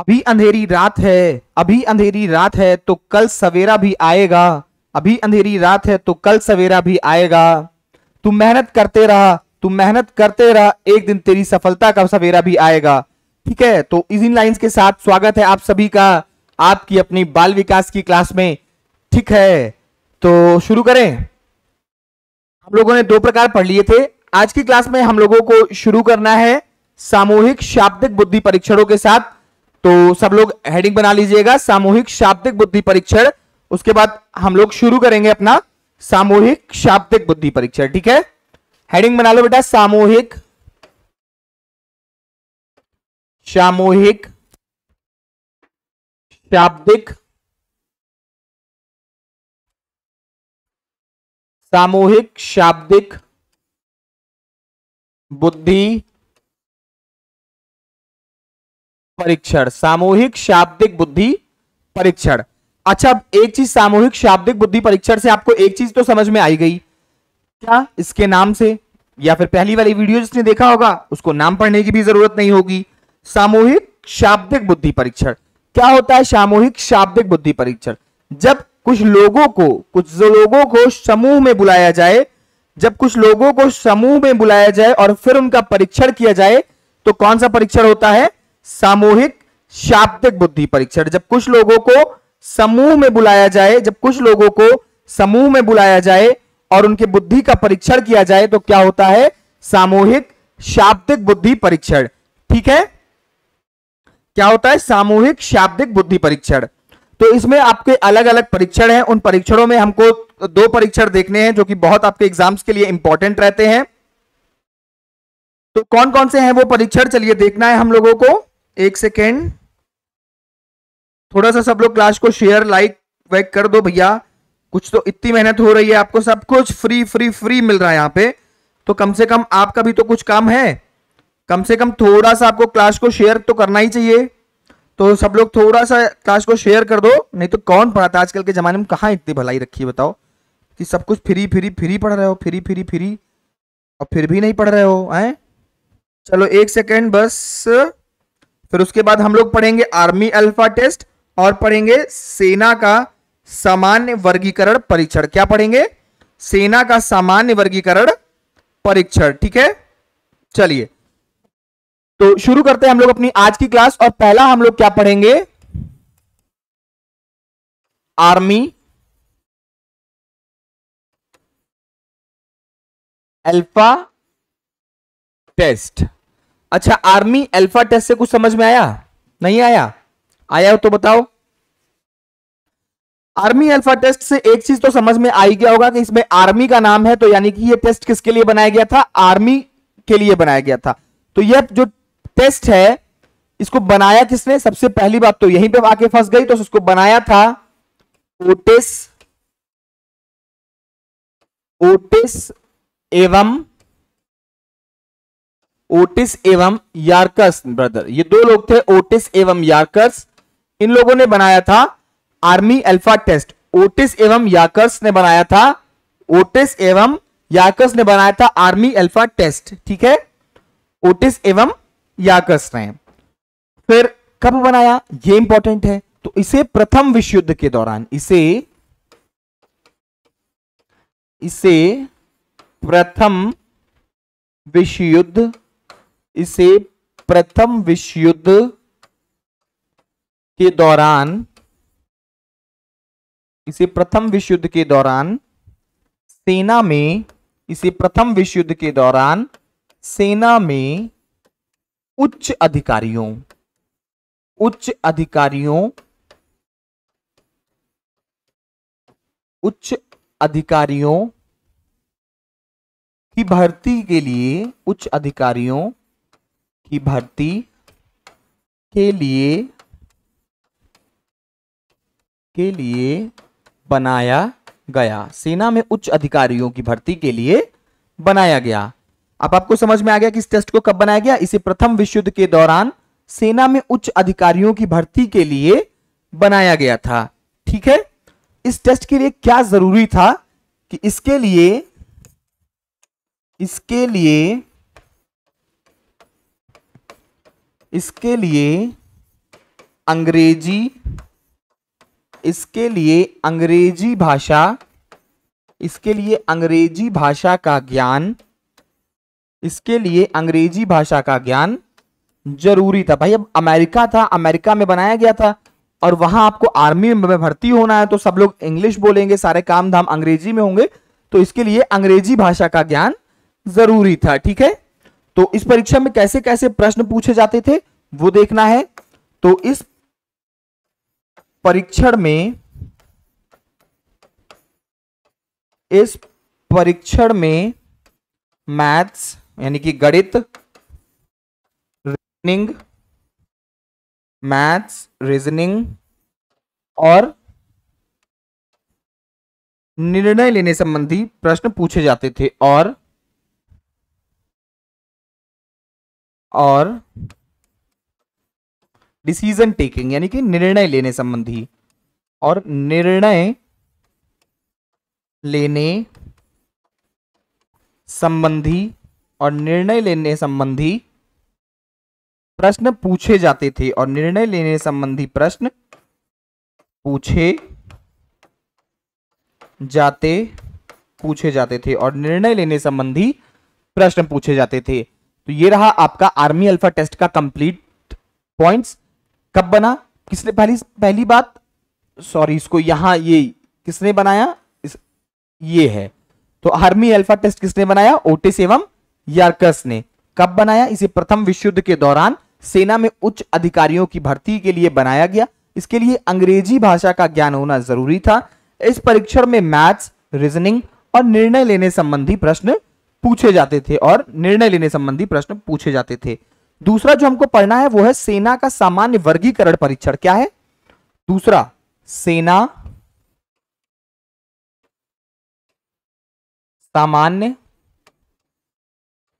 अभी अंधेरी रात है अभी अंधेरी रात है तो कल सवेरा भी आएगा अभी अंधेरी रात है तो कल सवेरा भी आएगा तू मेहनत करते रहा तू मेहनत करते रहा एक दिन तेरी सफलता का सवेरा भी आएगा ठीक है तो इसी लाइंस के साथ स्वागत है आप सभी का आपकी अपनी बाल विकास की क्लास में ठीक है तो शुरू करें हम लोगों ने दो प्रकार पढ़ लिए थे आज की क्लास में हम लोगों को शुरू करना है सामूहिक शाब्दिक बुद्धि परीक्षणों के साथ तो सब लोग हेडिंग बना लीजिएगा सामूहिक शाब्दिक बुद्धि परीक्षण उसके बाद हम लोग शुरू करेंगे अपना सामूहिक शाब्दिक बुद्धि परीक्षण ठीक है हेडिंग बना लो बेटा सामूहिक सामूहिक शाब्दिक सामूहिक शाब्दिक बुद्धि परीक्षण सामूहिक शाब्दिक बुद्धि परीक्षण अच्छा एक चीज सामूहिक शाब्दिक बुद्धि परीक्षण से आपको एक चीज तो समझ में आई गई क्या इसके नाम से या फिर पहली वाली वीडियो जिसने देखा होगा उसको नाम पढ़ने की भी जरूरत नहीं होगी सामूहिक शाब्दिक बुद्धि परीक्षण क्या होता है सामूहिक शाब्दिक बुद्धि परीक्षण जब कुछ लोगों को कुछ लोगों को समूह में बुलाया जाए जब कुछ लोगों को समूह में बुलाया जाए और फिर उनका परीक्षण किया जाए तो कौन सा परीक्षण होता है सामूहिक शाब्दिक बुद्धि परीक्षण जब कुछ लोगों को समूह में बुलाया जाए जब कुछ लोगों को समूह में बुलाया जाए और उनके बुद्धि का परीक्षण किया जाए तो क्या होता है सामूहिक शाब्दिक बुद्धि परीक्षण ठीक है क्या होता है सामूहिक शाब्दिक बुद्धि परीक्षण तो इसमें आपके अलग अलग परीक्षण हैं उन परीक्षणों में हमको दो परीक्षण देखने हैं जो कि बहुत आपके एग्जाम्स के लिए इंपॉर्टेंट रहते हैं तो कौन कौन से हैं वो परीक्षण चलिए देखना है हम लोगों को एक सेकेंड थोड़ा सा सब लोग क्लास को शेयर लाइक वाइक कर दो भैया कुछ तो इतनी मेहनत हो रही है आपको सब कुछ फ्री फ्री फ्री मिल रहा है यहाँ पे तो कम से कम आपका भी तो कुछ काम है कम से कम थोड़ा सा आपको क्लास को शेयर तो करना ही चाहिए तो सब लोग थोड़ा सा क्लास को शेयर कर दो नहीं तो कौन पढ़ाता आजकल के ज़माने में कहाँ इतनी भलाई रखी है बताओ कि सब कुछ फ्री फ्री फ्री पढ़ रहे हो फ्री फ्री फ्री और फिर भी नहीं पढ़ रहे हो हैं चलो एक सेकेंड बस फिर उसके बाद हम लोग पढ़ेंगे आर्मी अल्फा टेस्ट और पढ़ेंगे सेना का सामान्य वर्गीकरण परीक्षण क्या पढ़ेंगे सेना का सामान्य वर्गीकरण परीक्षण ठीक है चलिए तो शुरू करते हैं हम लोग अपनी आज की क्लास और पहला हम लोग क्या पढ़ेंगे आर्मी अल्फा टेस्ट अच्छा आर्मी अल्फा टेस्ट से कुछ समझ में आया नहीं आया आया हो तो बताओ आर्मी अल्फा टेस्ट से एक चीज तो समझ में आई गया होगा कि इसमें आर्मी का नाम है तो यानी कि ये टेस्ट किसके लिए बनाया गया था आर्मी के लिए बनाया गया था तो यह जो टेस्ट है इसको बनाया किसने सबसे पहली बात तो यहीं पे आके फंस गई तो उसको बनाया था ओटिस ओटिस एवं ओटिस एवं यार्कस ब्रदर ये दो लोग थे ओटिस एवं यार्कस इन लोगों ने बनाया था आर्मी अल्फा टेस्ट ओटिस एवं यार्कस ने बनाया था ओटिस एवं यार्कस ने बनाया था आर्मी अल्फा टेस्ट ठीक है ओटिस एवं यार्कस ने फिर कब बनाया ये इंपॉर्टेंट है तो इसे प्रथम विश्व युद्ध के दौरान इसे इसे प्रथम विश्व युद्ध इसे प्रथम विश्व युद्ध के दौरान इसे प्रथम विश्व युद्ध के दौरान सेना में इसे प्रथम विश्व युद्ध के दौरान सेना में उच्च अधिकारियों उच्च अधिकारियों उच्च अधिकारियों की भर्ती के लिए उच्च अधिकारियों की भर्ती के लिए के लिए बनाया गया सेना में उच्च अधिकारियों की भर्ती के लिए बनाया गया अब आपको समझ में आ गया कि इस टेस्ट को कब बनाया गया इसे प्रथम विश्व युद्ध के दौरान सेना में उच्च अधिकारियों की भर्ती के लिए बनाया गया था ठीक है इस टेस्ट के लिए क्या जरूरी था कि इसके लिए इसके लिए इसके लिए अंग्रेजी इसके लिए अंग्रेजी भाषा इसके लिए अंग्रेजी भाषा का ज्ञान इसके लिए अंग्रेजी भाषा का ज्ञान जरूरी था भाई अब अमेरिका था अमेरिका में बनाया गया था और वहां आपको आर्मी में भर्ती होना है तो सब लोग इंग्लिश बोलेंगे सारे काम धाम अंग्रेजी में होंगे तो इसके लिए अंग्रेजी भाषा का ज्ञान जरूरी था ठीक है तो इस परीक्षा में कैसे कैसे प्रश्न पूछे जाते थे वो देखना है तो इस परीक्षण में इस परीक्षण में मैथ्स यानी कि गणित रीजनिंग मैथ्स रीजनिंग और निर्णय लेने संबंधी प्रश्न पूछे जाते थे और और डिसीजन टेकिंग यानी कि निर्णय लेने संबंधी और निर्णय लेने संबंधी और निर्णय लेने संबंधी प्रश्न पूछे जाते थे और निर्णय लेने संबंधी प्रश्न पूछे जाते पूछे जाते थे और निर्णय लेने संबंधी प्रश्न पूछे जाते थे तो ये रहा आपका आर्मी अल्फा टेस्ट का कंप्लीट पॉइंट्स कब बना किसने पहली पहली बात सॉरी इसको यहां ये किसने बनाया इस ये है तो आर्मी अल्फा टेस्ट किसने बनाया ओटिस एवं यार्कस ने कब बनाया इसे प्रथम विश्व युद्ध के दौरान सेना में उच्च अधिकारियों की भर्ती के लिए बनाया गया इसके लिए अंग्रेजी भाषा का ज्ञान होना जरूरी था इस परीक्षण में मैथ्स रीजनिंग और निर्णय लेने संबंधी प्रश्न पूछे जाते थे और निर्णय लेने संबंधी प्रश्न पूछे जाते थे दूसरा जो हमको पढ़ना है वो है सेना का सामान्य वर्गीकरण परीक्षण क्या है दूसरा सेना सामान्य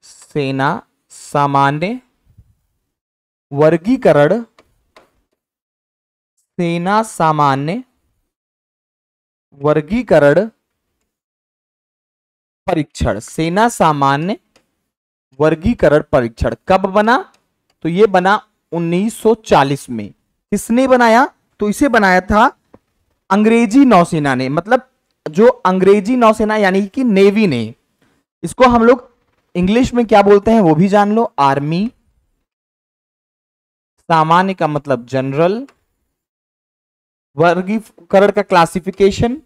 सेना सामान्य वर्गीकरण सेना सामान्य वर्गीकरण परीक्षण सेना सामान्य वर्गीकरण परीक्षण कब बना तो ये बना 1940 में किसने बनाया तो इसे बनाया था अंग्रेजी नौसेना ने मतलब जो अंग्रेजी नौसेना यानी कि नेवी ने इसको हम लोग इंग्लिश में क्या बोलते हैं वो भी जान लो आर्मी सामान्य का मतलब जनरल वर्गीकरण का क्लासिफिकेशन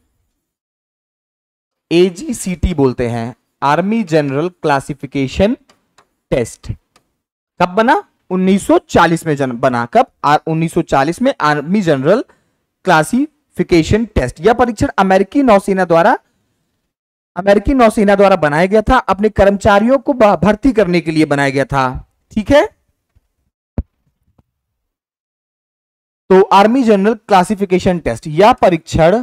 एजीसीटी बोलते हैं आर्मी जनरल क्लासिफिकेशन टेस्ट कब बना 1940 में जन, बना कब आ, 1940 में आर्मी जनरल क्लासिफिकेशन टेस्ट यह परीक्षण अमेरिकी नौसेना द्वारा अमेरिकी नौसेना द्वारा बनाया गया था अपने कर्मचारियों को भर्ती करने के लिए बनाया गया था ठीक है तो आर्मी जनरल क्लासिफिकेशन टेस्ट यह परीक्षण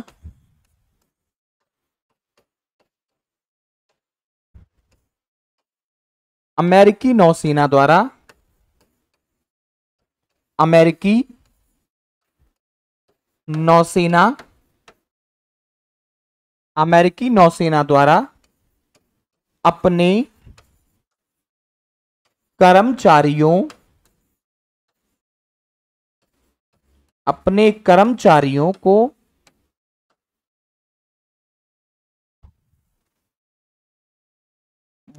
अमेरिकी नौसेना द्वारा अमेरिकी नौसेना अमेरिकी नौसेना द्वारा अपने कर्मचारियों अपने कर्मचारियों को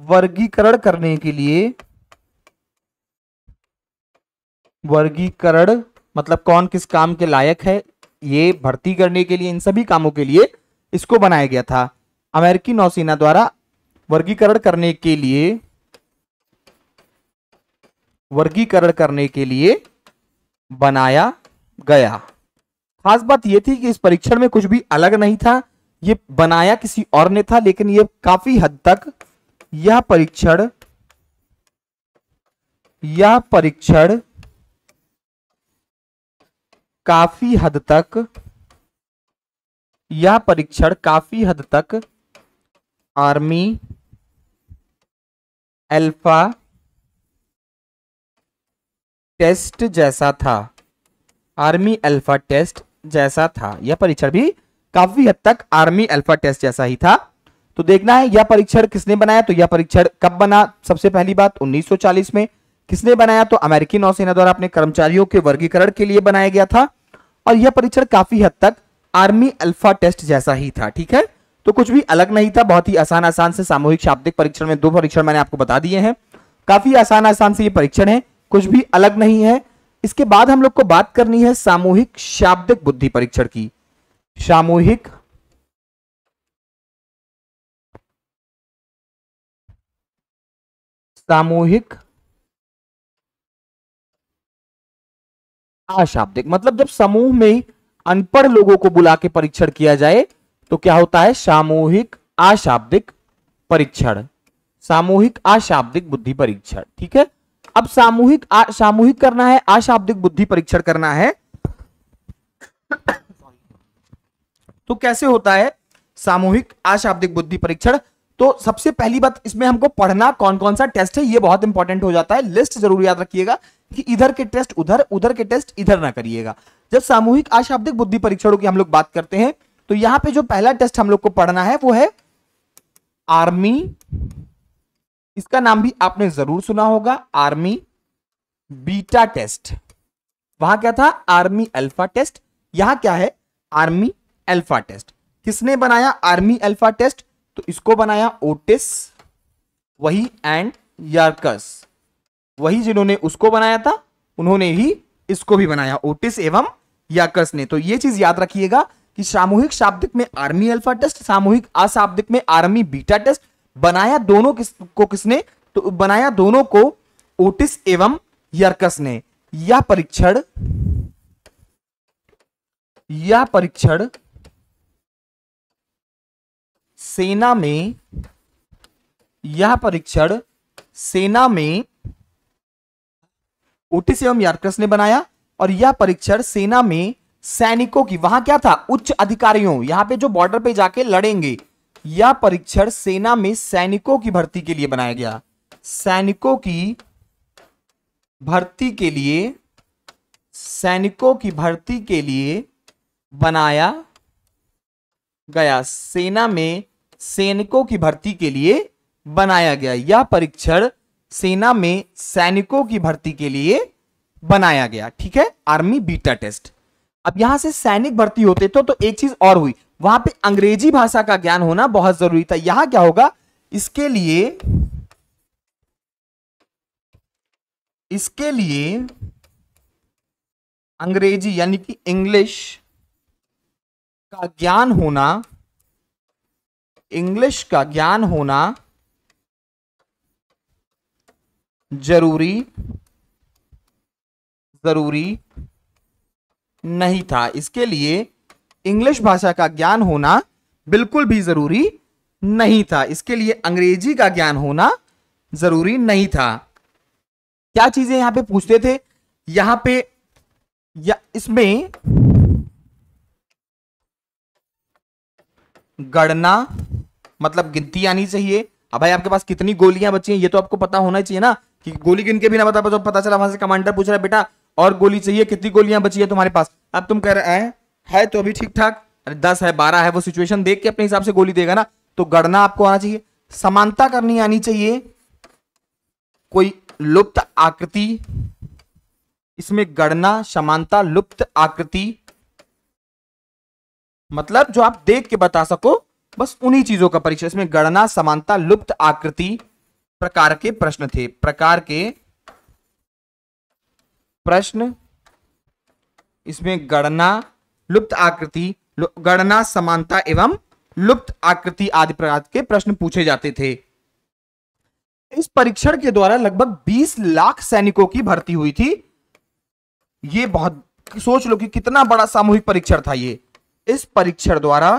वर्गीकरण करने के लिए वर्गीकरण मतलब कौन किस काम के लायक है ये भर्ती करने के लिए इन सभी कामों के लिए इसको बनाया गया था अमेरिकी नौसेना द्वारा वर्गीकरण करने के लिए वर्गीकरण करने के लिए बनाया गया खास बात यह थी कि इस परीक्षण में कुछ भी अलग नहीं था यह बनाया किसी और ने था लेकिन यह काफी हद तक यह परीक्षण यह परीक्षण काफी हद तक यह परीक्षण काफी हद तक आर्मी अल्फा टेस्ट जैसा था आर्मी अल्फा टेस्ट जैसा था यह परीक्षण भी काफी हद तक आर्मी अल्फा टेस्ट जैसा ही था तो देखना है यह परीक्षण किसने बनाया तो यह परीक्षण कब बना सबसे पहली बात 1940 में किसने बनाया तो अमेरिकी नौसेना द्वारा अपने कर्मचारियों के वर्गीकरण के लिए बनाया गया था और यह परीक्षण काफी हद तक आर्मी अल्फा टेस्ट जैसा ही था ठीक है तो कुछ भी अलग नहीं था बहुत ही आसान आसान से सामूहिक शाब्दिक परीक्षण में दो परीक्षण मैंने आपको बता दिए हैं काफी आसान आसान से ये परीक्षण है कुछ भी अलग नहीं है इसके बाद हम लोग को बात करनी है सामूहिक शाब्दिक बुद्धि परीक्षण की सामूहिक सामूहिक अशाब्दिक मतलब जब समूह में अनपढ़ लोगों को बुला के परीक्षण किया जाए तो क्या होता है सामूहिक अशाब्दिक परीक्षण सामूहिक अशाब्दिक बुद्धि परीक्षण ठीक है अब सामूहिक सामूहिक करना है अशाब्दिक बुद्धि परीक्षण करना है तो कैसे होता है सामूहिक अशाब्दिक बुद्धि परीक्षण तो सबसे पहली बात इसमें हमको पढ़ना कौन कौन सा टेस्ट है ये बहुत इंपॉर्टेंट हो जाता है लिस्ट जरूर याद रखिएगा कि इधर के टेस्ट उधर उधर के टेस्ट इधर ना करिएगा जब सामूहिक अशाब्दिक बुद्धि परीक्षणों की हम लोग बात करते हैं तो यहां पे जो पहला टेस्ट हम लोग को पढ़ना है वो है आर्मी इसका नाम भी आपने जरूर सुना होगा आर्मी बीटा टेस्ट वहां क्या था आर्मी अल्फा टेस्ट यहां क्या है आर्मी अल्फा टेस्ट किसने बनाया आर्मी अल्फा टेस्ट तो इसको बनाया ओटिस वही एंड यार्कस वही जिन्होंने उसको बनाया था उन्होंने ही इसको भी बनाया ओटिस एवं यार्कस ने तो यह चीज याद रखिएगा कि सामूहिक शाब्दिक में आर्मी अल्फा टेस्ट सामूहिक अशाब्दिक में आर्मी बीटा टेस्ट बनाया दोनों किस को किसने तो बनाया दोनों को ओटिस एवं यर्कस ने यह परीक्षण यह परीक्षण सेना में यह परीक्षण सेना में ओटिस एवं यारक्रस ने बनाया और यह परीक्षण सेना में सैनिकों की वहां क्या था उच्च अधिकारियों यहां पे जो बॉर्डर पे जाके लड़ेंगे यह परीक्षण सेना में सैनिकों की भर्ती के लिए बनाया गया सैनिकों की भर्ती के लिए सैनिकों की भर्ती के लिए बनाया गया सेना में सैनिकों की भर्ती के लिए बनाया गया यह परीक्षण सेना में सैनिकों की भर्ती के लिए बनाया गया ठीक है आर्मी बीटा टेस्ट अब यहां से सैनिक भर्ती होते थे तो, तो एक चीज और हुई वहां पे अंग्रेजी भाषा का ज्ञान होना बहुत जरूरी था यहां क्या होगा इसके लिए इसके लिए अंग्रेजी यानी कि इंग्लिश का ज्ञान होना इंग्लिश का ज्ञान होना जरूरी जरूरी नहीं था इसके लिए इंग्लिश भाषा का ज्ञान होना बिल्कुल भी जरूरी नहीं था इसके लिए अंग्रेजी का ज्ञान होना जरूरी नहीं था क्या चीजें यहां पे पूछते थे यहां पे या इसमें गणना मतलब गिनती आनी चाहिए अब भाई आपके पास कितनी गोलियां बची हैं ये तो आपको पता होना चाहिए ना कि गोली गिन के भी ना बता तो पता चला वहां से कमांडर पूछ रहा है बेटा और गोली चाहिए कितनी गोलियां बची है तुम्हारे पास अब तुम कह रहे हैं है तो अभी ठीक ठाक अरे दस है बारह है वो सिचुएशन देख के अपने हिसाब से गोली देगा ना तो गणना आपको आना चाहिए समानता करनी आनी चाहिए कोई लुप्त आकृति इसमें गणना समानता लुप्त आकृति मतलब जो आप देख के बता सको बस उन्हीं चीजों का परीक्षा इसमें गणना समानता लुप्त आकृति प्रकार के प्रश्न थे प्रकार के प्रश्न इसमें गणना लुप्त आकृति गणना समानता एवं लुप्त आकृति आदि प्रकार के प्रश्न पूछे जाते थे इस परीक्षण के द्वारा लगभग 20 लाख सैनिकों की भर्ती हुई थी ये बहुत सोच लो कि कितना बड़ा सामूहिक परीक्षण था ये इस परीक्षण द्वारा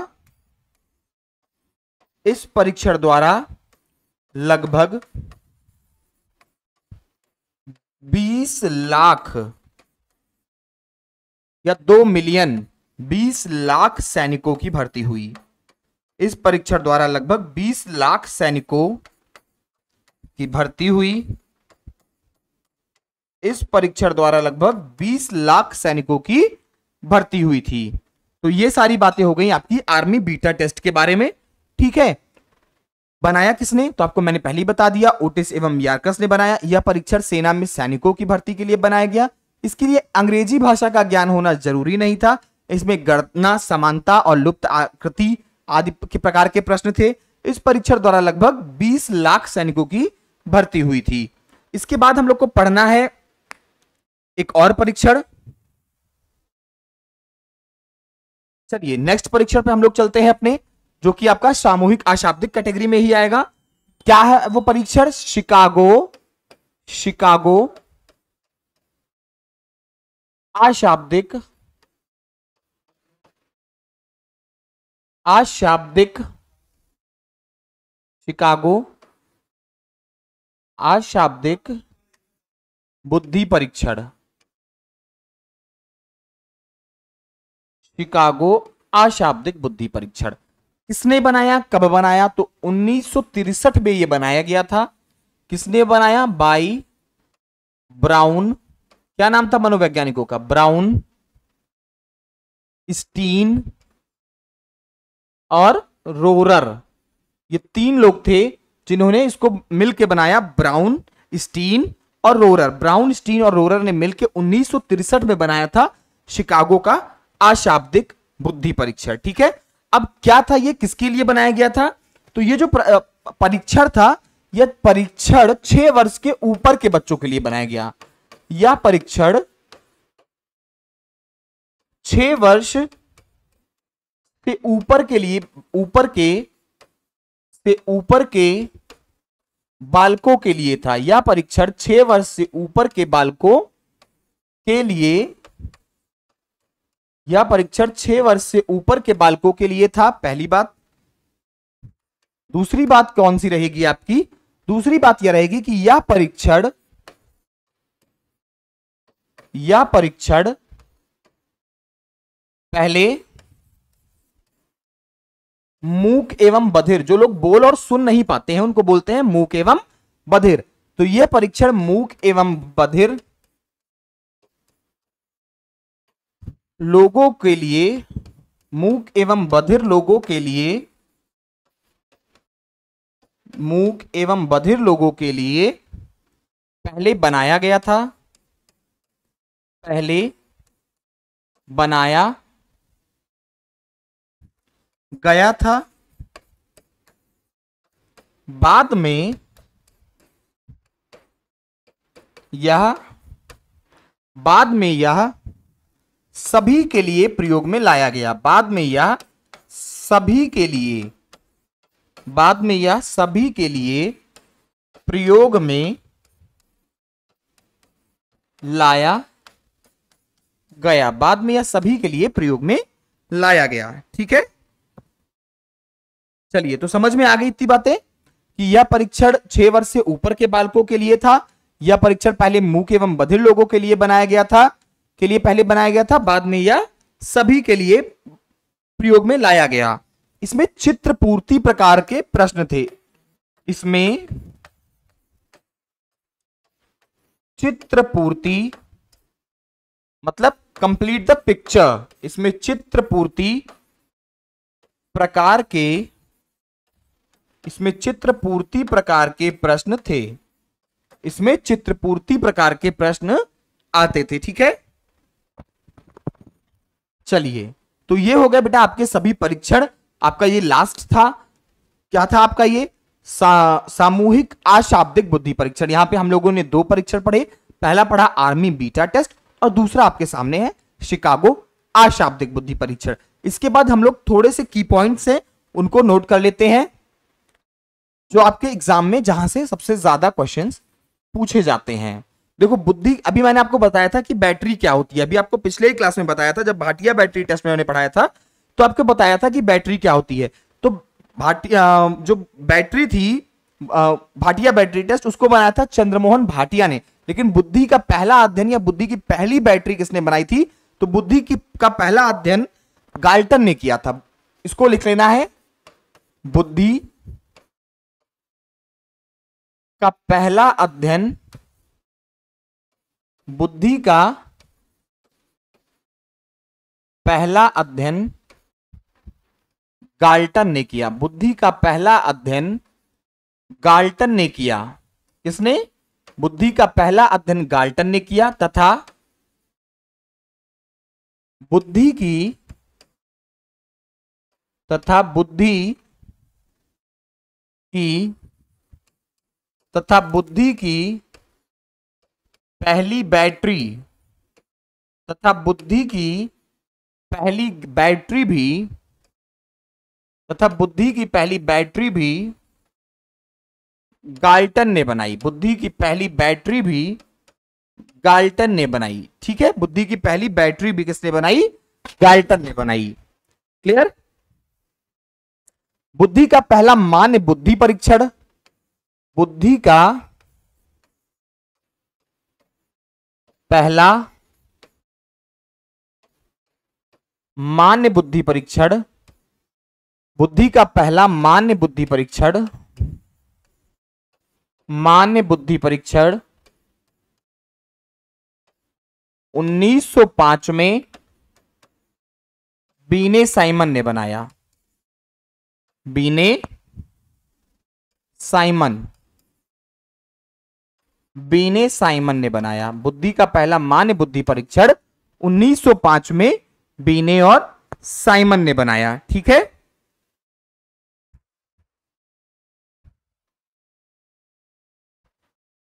इस परीक्षण द्वारा लगभग 20 लाख या 2 मिलियन 20 लाख सैनिकों की भर्ती हुई इस परीक्षण द्वारा लगभग 20 लाख सैनिकों की भर्ती हुई इस परीक्षण द्वारा लगभग 20 लाख सैनिकों की भर्ती हुई थी तो ये सारी बातें हो गई आपकी आर्मी बीटा टेस्ट के बारे में ठीक है बनाया किसने तो आपको मैंने पहले ही बता दिया ओटिस एवं यार्कस ने बनाया यह परीक्षण सेना में सैनिकों की भर्ती के लिए बनाया गया इसके लिए अंग्रेजी भाषा का ज्ञान होना जरूरी नहीं था इसमें गणना समानता और लुप्त आकृति आदि के प्रकार के प्रश्न थे इस परीक्षण द्वारा लगभग 20 लाख सैनिकों की भर्ती हुई थी इसके बाद हम लोग को पढ़ना है एक और परीक्षण चलिए नेक्स्ट परीक्षण पर हम लोग चलते हैं अपने जो कि आपका सामूहिक अशाब्दिक कैटेगरी में ही आएगा क्या है वो परीक्षण शिकागो शिकागो अशाब्दिक अशाब्दिक शिकागो अशाब्दिक बुद्धि परीक्षण शिकागो अशाब्दिक बुद्धि परीक्षण किसने बनाया कब बनाया तो 1963 में यह बनाया गया था किसने बनाया बाई ब्राउन क्या नाम था मनोवैज्ञानिकों का ब्राउन स्टीन और रोरर ये तीन लोग थे जिन्होंने इसको मिलकर बनाया ब्राउन स्टीन और रोरर ब्राउन स्टीन और रोरर ने मिलकर उन्नीस में बनाया था शिकागो का अशाब्दिक बुद्धि परीक्षण ठीक है अब क्या था ये किसके लिए बनाया गया था तो ये जो परीक्षण था यह परीक्षण छह वर्ष के ऊपर के बच्चों के लिए बनाया गया यह परीक्षण छह वर्ष से ऊपर के लिए ऊपर के से ऊपर के बालकों के लिए था यह परीक्षण छह वर्ष से ऊपर के बालकों के लिए यह परीक्षण छह वर्ष से ऊपर के बालकों के लिए था पहली बात दूसरी बात कौन सी रहेगी आपकी दूसरी बात यह रहेगी कि यह परीक्षण यह परीक्षण पहले मूक एवं बधिर जो लोग बोल और सुन नहीं पाते हैं उनको बोलते हैं मूक एवं बधिर तो यह परीक्षण मूक एवं बधिर लोगों के लिए मूक एवं बधिर लोगों के लिए मूक एवं बधिर लोगों के लिए पहले बनाया गया था पहले बनाया गया था बाद में यह बाद में यह सभी के लिए प्रयोग में लाया गया बाद में यह सभी के लिए बाद में यह सभी के लिए प्रयोग में लाया गया बाद में यह सभी के लिए प्रयोग में लाया गया ठीक है चलिए तो समझ में आ गई इतनी बातें कि यह परीक्षण छह वर्ष से ऊपर के बालकों के लिए था यह परीक्षण पहले मुख एवं बधिर लोगों के लिए बनाया गया था के लिए पहले बनाया गया था बाद में यह सभी के लिए प्रयोग में लाया गया इसमें चित्र पूर्ति प्रकार के प्रश्न थे इसमें चित्र पूर्ति मतलब कंप्लीट द पिक्चर इसमें चित्र पूर्ति प्रकार के इसमें चित्र पूर्ति प्रकार के प्रश्न थे इसमें चित्रपूर्ति प्रकार के प्रश्न आते थे ठीक है चलिए तो ये हो गया बेटा आपके सभी परीक्षण आपका ये लास्ट था क्या था आपका ये सा, सामूहिक अशाब्दिक बुद्धि परीक्षण यहाँ पे हम लोगों ने दो परीक्षण पढ़े पहला पढ़ा आर्मी बीटा टेस्ट और दूसरा आपके सामने है शिकागो अशाब्दिक बुद्धि परीक्षण इसके बाद हम लोग थोड़े से की पॉइंट्स हैं उनको नोट कर लेते हैं जो आपके एग्जाम में जहां से सबसे ज्यादा क्वेश्चंस पूछे जाते हैं देखो बुद्धि अभी मैंने आपको बताया था कि बैटरी क्या होती है अभी आपको पिछले ही क्लास में बताया था जब भाटिया बैटरी टेस्ट में मैंने पढ़ाया था तो आपको बताया था कि बैटरी क्या होती है तो भाटिया जो बैटरी थी भाटिया बैटरी टेस्ट उसको बनाया था चंद्रमोहन भाटिया ने लेकिन बुद्धि का पहला अध्ययन या बुद्धि की पहली बैटरी किसने बनाई थी तो बुद्धि की का पहला अध्ययन गाल्टन ने किया था इसको लिख लेना है बुद्धि का पहला अध्ययन बुद्धि का पहला अध्ययन गाल्टन ने किया बुद्धि का पहला अध्ययन गाल्टन ने किया किसने बुद्धि का पहला अध्ययन गाल्टन ने किया तथा बुद्धि की तथा बुद्धि की तथा बुद्धि की पहली बैटरी तथा बुद्धि की पहली बैटरी भी तथा बुद्धि की पहली बैटरी भी गाल्टन ने बनाई बुद्धि की पहली बैटरी भी गाल्टन ने बनाई ठीक है बुद्धि की पहली बैटरी भी किसने बनाई गाल्टन ने बनाई क्लियर बुद्धि का पहला मान्य बुद्धि परीक्षण बुद्धि का पहला मान्य बुद्धि परीक्षण बुद्धि का पहला मान्य बुद्धि परीक्षण मान्य बुद्धि परीक्षण 1905 में बीने साइमन ने बनाया बीने साइमन बीने साइमन ने बनाया बुद्धि का पहला मान्य बुद्धि परीक्षण 1905 में बीने और साइमन ने बनाया ठीक है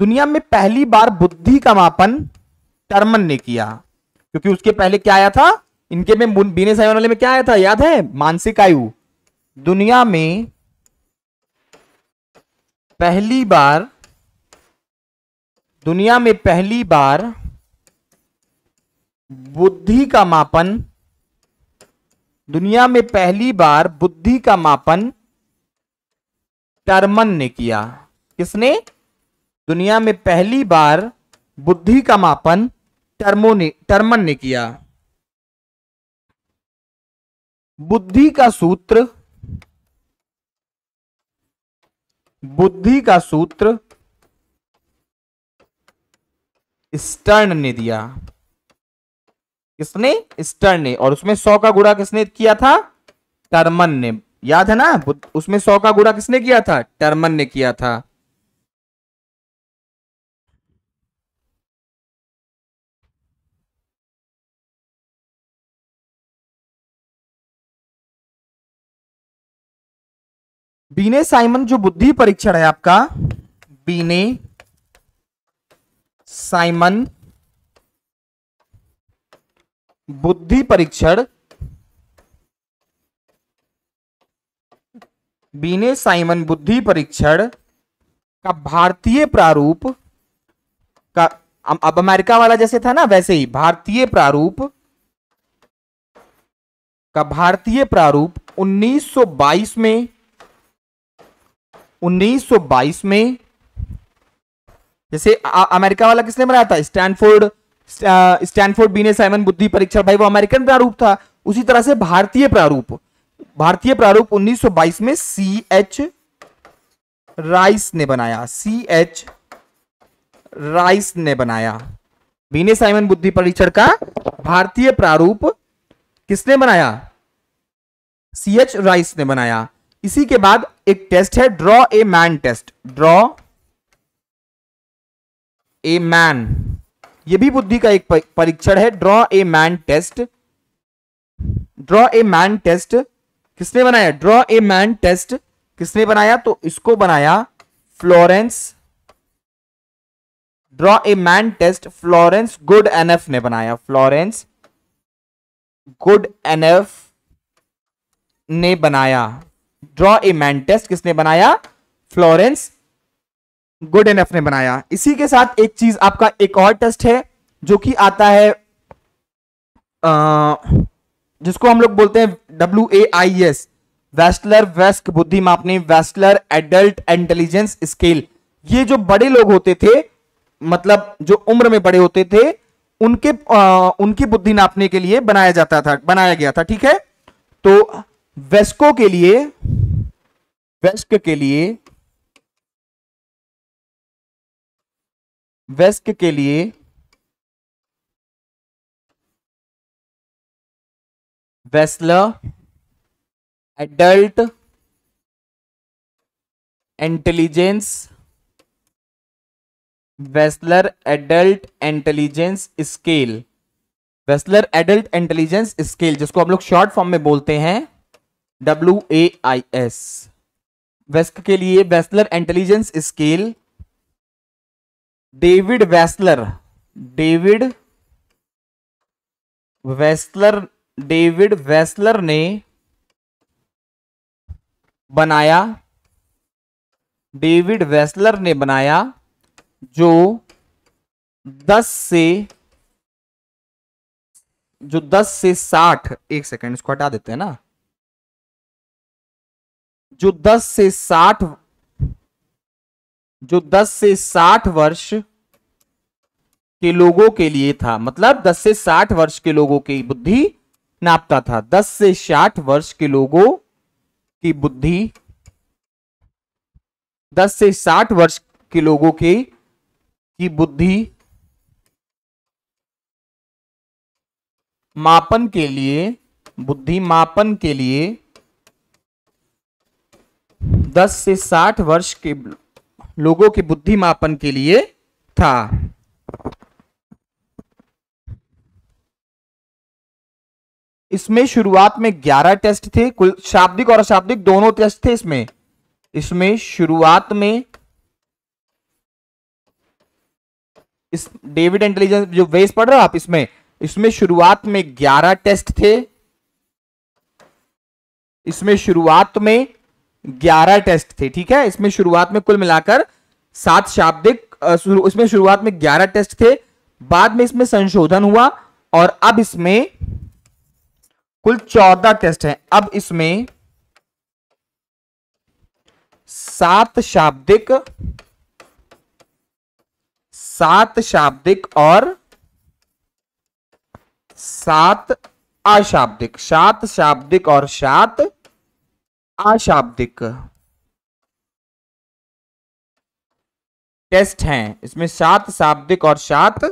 दुनिया में पहली बार बुद्धि का मापन टर्मन ने किया क्योंकि उसके पहले क्या आया था इनके में बीने साइमन वाले में क्या आया था याद है मानसिक आयु दुनिया में पहली बार दुनिया में पहली बार बुद्धि का मापन दुनिया में पहली बार बुद्धि का मापन टर्मन ने किया किसने दुनिया में पहली बार बुद्धि का मापन टर्मो ने टर्मन ने किया बुद्धि का सूत्र बुद्धि का सूत्र स्टर्न ने दिया किसने स्टर्न ने और उसमें सौ का गुड़ा किसने किया था टर्मन ने याद है ना उसमें सौ का गुड़ा किसने किया था टर्मन ने किया था बीने साइमन जो बुद्धि परीक्षण है आपका बीने साइमन बुद्धि परीक्षण बीने साइमन बुद्धि परीक्षण का भारतीय प्रारूप का अब अमेरिका वाला जैसे था ना वैसे ही भारतीय प्रारूप का भारतीय प्रारूप 1922 में 1922 में जैसे अमेरिका वाला किसने बनाया था स्टैनफोर्ड स्टैनफोर्ड बीने साइमन बुद्धि परीक्षण भाई वो अमेरिकन प्रारूप था उसी तरह से भारतीय प्रारूप भारतीय प्रारूप 1922 में सी एच राइस ने बनाया सी एच राइस ने बनाया बीने साइमन बुद्धि परीक्षण का भारतीय प्रारूप किसने बनाया सी एच राइस ने बनाया इसी के बाद एक टेस्ट है draw a man test draw a man ये भी बुद्धि का एक परीक्षण है draw a man test draw a man test किसने बनाया ड्रॉ ए मैन टेस्ट किसने बनाया तो इसको बनाया Florence draw a man test Florence Goodenough ने बनाया फ्लोरेंस गुड एनएफ ने बनाया ड्रॉ ए मैन टेस्ट किसने बनाया फ्लोरेंस गुड एनएफ ने बनाया इसी के साथ एक चीज आपका एक और टेस्ट है जो कि आता है आ, जिसको हम लोग बोलते हैं W A I S Wechsler वेस्क बुद्धि मापनी वेस्टलर एडल्ट इंटेलिजेंस स्केल ये जो बड़े लोग होते थे मतलब जो उम्र में बड़े होते थे उनके आ, उनकी बुद्धि नापने के लिए बनाया जाता था बनाया गया था ठीक है तो वेस्को के लिए वेस्क के लिए वेस्क के लिए Wechsler adult intelligence Wechsler adult intelligence scale Wechsler adult intelligence scale जिसको हम लोग शॉर्ट फॉर्म में बोलते हैं डब्ल्यू ए आई एस वेस्क के लिए Wechsler intelligence scale David Wechsler David Wechsler David Wechsler ने बनाया डेविड वेस्लर ने बनाया जो 10 से जो 10 से 60 एक सेकेंड इसको हटा देते हैं ना जो 10 से साठ जो 10 से 60 वर्ष के लोगों के लिए था मतलब 10 से 60 वर्ष के लोगों की बुद्धि नापता था 10 से 60 वर्ष के लोगों की बुद्धि 10 से 60 वर्ष के लोगों के की बुद्धि मापन के लिए बुद्धि मापन के लिए 10 से 60 वर्ष के लोगों के बुद्धि मापन के लिए था इसमें शुरुआत में 11 टेस्ट थे कुल शाब्दिक और अशाब्दिक दोनों टेस्ट थे इसमें इसमें शुरुआत में इस डेविड इंटेलिजेंस जो वेस पढ़ रहे हो आप इसमें इसमें शुरुआत में 11 टेस्ट थे इसमें शुरुआत में ग्यारह टेस्ट थे ठीक है इसमें शुरुआत में कुल मिलाकर सात शाब्दिक उसमें शुरुआत में ग्यारह टेस्ट थे बाद में इसमें संशोधन हुआ और अब इसमें कुल चौदह टेस्ट हैं अब इसमें सात शाब्दिक सात शाब्दिक और सात अशाब्दिक सात शाब्दिक और सात अशाब्दिक टेस्ट हैं इसमें सात शाब्दिक और सात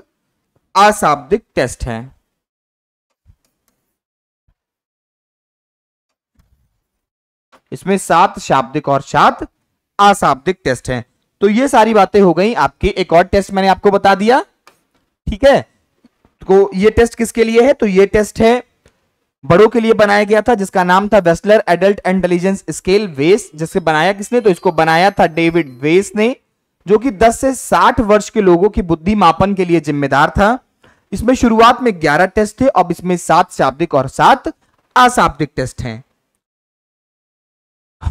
अशाब्दिक टेस्ट हैं इसमें सात शाब्दिक और सात अशाब्दिक टेस्ट हैं तो ये सारी बातें हो गई आपके एक और टेस्ट मैंने आपको बता दिया ठीक है तो ये टेस्ट किसके लिए है तो ये टेस्ट है बड़ों के लिए बनाया गया था जिसका नाम था वेस्लर एडल्ट इंटेलिजेंस स्केल वेस जिसे बनाया किसने तो इसको बनाया था डेविड वेस ने जो कि 10 से 60 वर्ष के लोगों की बुद्धि मापन के लिए जिम्मेदार था इसमें शुरुआत में 11 टेस्ट थे अब इसमें सात शाब्दिक और सात अशाब्दिक टेस्ट हैं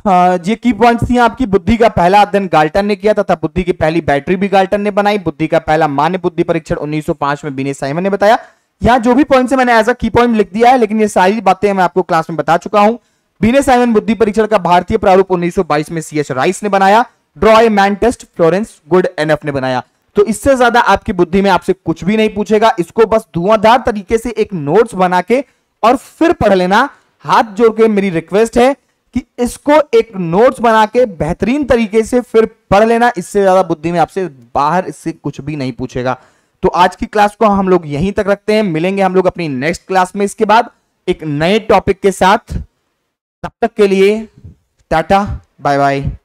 हाँ, ये की पॉइंट्स थी आपकी बुद्धि का पहला अध्ययन गाल्टन ने किया तथा बुद्धि की पहली बैटरी भी गाल्टन ने बनाई बुद्धि का पहला मान्य बुद्धि परीक्षण 1905 में बीने साइमन ने बताया यहां जो भी पॉइंट है मैंने एज अ की पॉइंट लिख दिया है लेकिन ये सारी बातें मैं आपको क्लास में बता चुका हूं बीने साइमन बुद्धि परीक्षण का भारतीय प्रारूप 1922 में सी एच राइस ने बनाया draw a man test Florence Goodenough ने बनाया तो इससे ज्यादा आपकी बुद्धि में आपसे कुछ भी नहीं पूछेगा इसको बस धुआंधार तरीके से एक नोट्स बना के और फिर पढ़ लेना हाथ जोड़ के मेरी रिक्वेस्ट है कि इसको एक नोट्स बना के बेहतरीन तरीके से फिर पढ़ लेना इससे ज्यादा बुद्धि में आपसे बाहर इससे कुछ भी नहीं पूछेगा तो आज की क्लास को हम लोग यहीं तक रखते हैं मिलेंगे हम लोग अपनी नेक्स्ट क्लास में इसके बाद एक नए टॉपिक के साथ तब तक के लिए टाटा बाय बाय